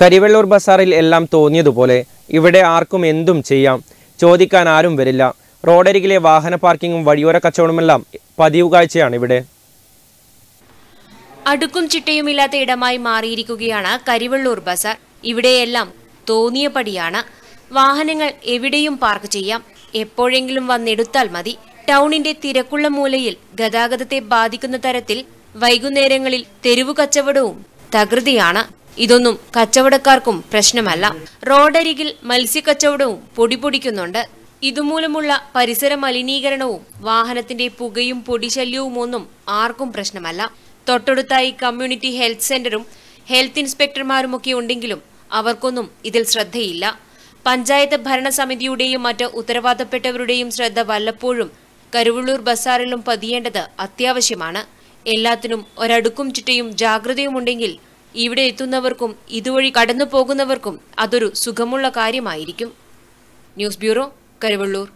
കരിവെള്ളൂർ ബസാറിൽ എല്ലാം തോന്നിയതുപോലെ ഇവിടെ ആർക്കും എന്തും ചെയ്യാം ചോദിക്കാൻ ആരും വരില്ല റോഡരികിലെ വാഹന പാർക്കിങ്ങും വഴിയോര കച്ചവടമെല്ലാം പതിവ് കാഴ്ചയാണ് ഇവിടെ അടുക്കും ചിട്ടയുമില്ലാത്ത ഇടമായി മാറിയിരിക്കുകയാണ് കരിവെള്ളൂർ ബസാർ ഇവിടെയെല്ലാം തോന്നിയപടിയാണ് വാഹനങ്ങൾ എവിടെയും പാർക്ക് ചെയ്യാം എപ്പോഴെങ്കിലും വന്നെടുത്താൽ മതി ടൗണിന്റെ തിരക്കുള്ള മൂലയിൽ ഗതാഗതത്തെ ബാധിക്കുന്ന തരത്തിൽ വൈകുന്നേരങ്ങളിൽ തെരുവു കച്ചവടവും തകൃതിയാണ് ഇതൊന്നും കച്ചവടക്കാർക്കും പ്രശ്നമല്ല റോഡരികിൽ മത്സ്യക്കച്ചവടവും പൊടിപൊടിക്കുന്നുണ്ട് ഇതുമൂലമുള്ള പരിസര മലിനീകരണവും വാഹനത്തിന്റെ പുകയും പൊടിശല്യവും ഒന്നും ആർക്കും പ്രശ്നമല്ല തൊട്ടടുത്തായി കമ്മ്യൂണിറ്റി ഹെൽത്ത് സെന്ററും ഹെൽത്ത് ഇൻസ്പെക്ടർമാരുമൊക്കെ ഉണ്ടെങ്കിലും അവർക്കൊന്നും ഇതിൽ ശ്രദ്ധയില്ല പഞ്ചായത്ത് ഭരണസമിതിയുടെയും മറ്റ് ഉത്തരവാദപ്പെട്ടവരുടെയും ശ്രദ്ധ വല്ലപ്പോഴും കരുവള്ളൂർ ബസാറിലും പതിയേണ്ടത് അത്യാവശ്യമാണ് എല്ലാത്തിനും ഒരടുക്കും ചിട്ടയും ജാഗ്രതയുമുണ്ടെങ്കിൽ ഇവിടെ എത്തുന്നവർക്കും ഇതുവഴി കടന്നു പോകുന്നവർക്കും അതൊരു സുഖമുള്ള കാര്യമായിരിക്കും ന്യൂസ് ബ്യൂറോ കരുവള്ളൂർ